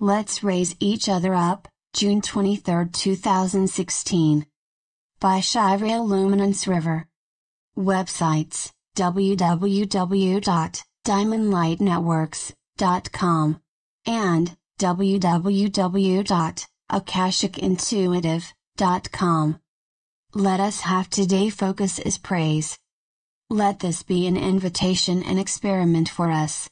Let's Raise Each Other Up, June 23, 2016. By Shira Luminance River. Websites www.diamondlightnetworks.com and www.akashicintuitive.com. Let us have today focus is praise. Let this be an invitation and experiment for us.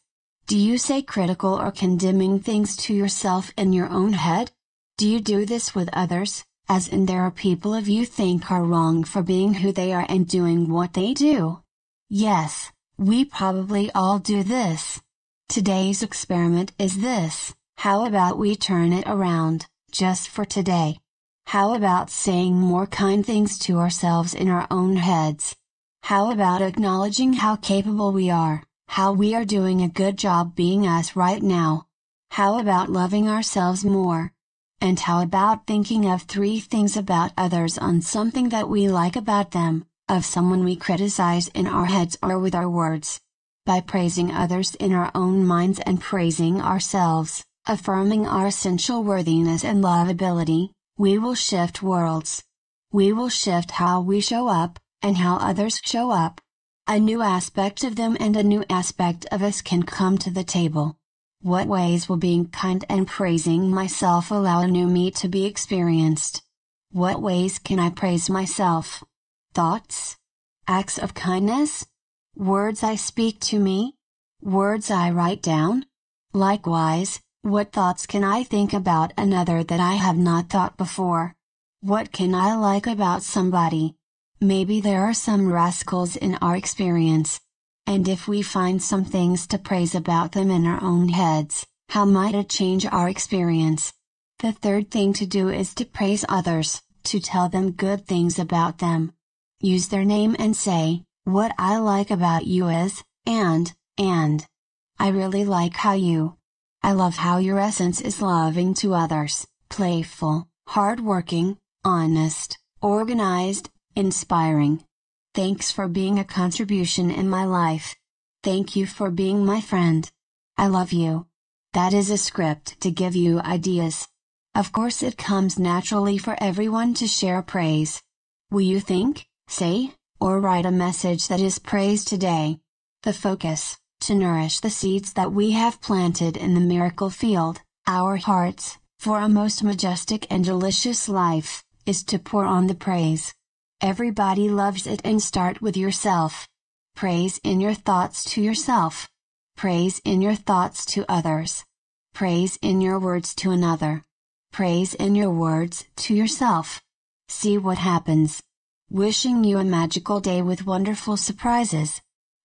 Do you say critical or condemning things to yourself in your own head? Do you do this with others, as in there are people of you think are wrong for being who they are and doing what they do? Yes, we probably all do this. Today's experiment is this, how about we turn it around, just for today? How about saying more kind things to ourselves in our own heads? How about acknowledging how capable we are? how we are doing a good job being us right now. How about loving ourselves more? And how about thinking of three things about others on something that we like about them, of someone we criticize in our heads or with our words? By praising others in our own minds and praising ourselves, affirming our essential worthiness and lovability, we will shift worlds. We will shift how we show up, and how others show up, a new aspect of them and a new aspect of us can come to the table. What ways will being kind and praising myself allow a new me to be experienced? What ways can I praise myself? Thoughts? Acts of kindness? Words I speak to me? Words I write down? Likewise, what thoughts can I think about another that I have not thought before? What can I like about somebody? Maybe there are some rascals in our experience. And if we find some things to praise about them in our own heads, how might it change our experience? The third thing to do is to praise others, to tell them good things about them. Use their name and say, What I like about you is, and, and. I really like how you. I love how your essence is loving to others, playful, hardworking, honest, organized, inspiring. Thanks for being a contribution in my life. Thank you for being my friend. I love you. That is a script to give you ideas. Of course it comes naturally for everyone to share praise. Will you think, say, or write a message that is praise today? The focus, to nourish the seeds that we have planted in the miracle field, our hearts, for a most majestic and delicious life, is to pour on the praise. Everybody loves it and start with yourself. Praise in your thoughts to yourself. Praise in your thoughts to others. Praise in your words to another. Praise in your words to yourself. See what happens. Wishing you a magical day with wonderful surprises.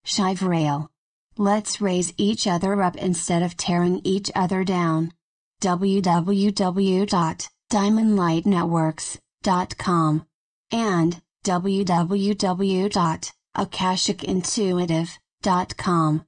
Shive Rail. Let's raise each other up instead of tearing each other down. www.diamondlightnetworks.com and www.akashicintuitive.com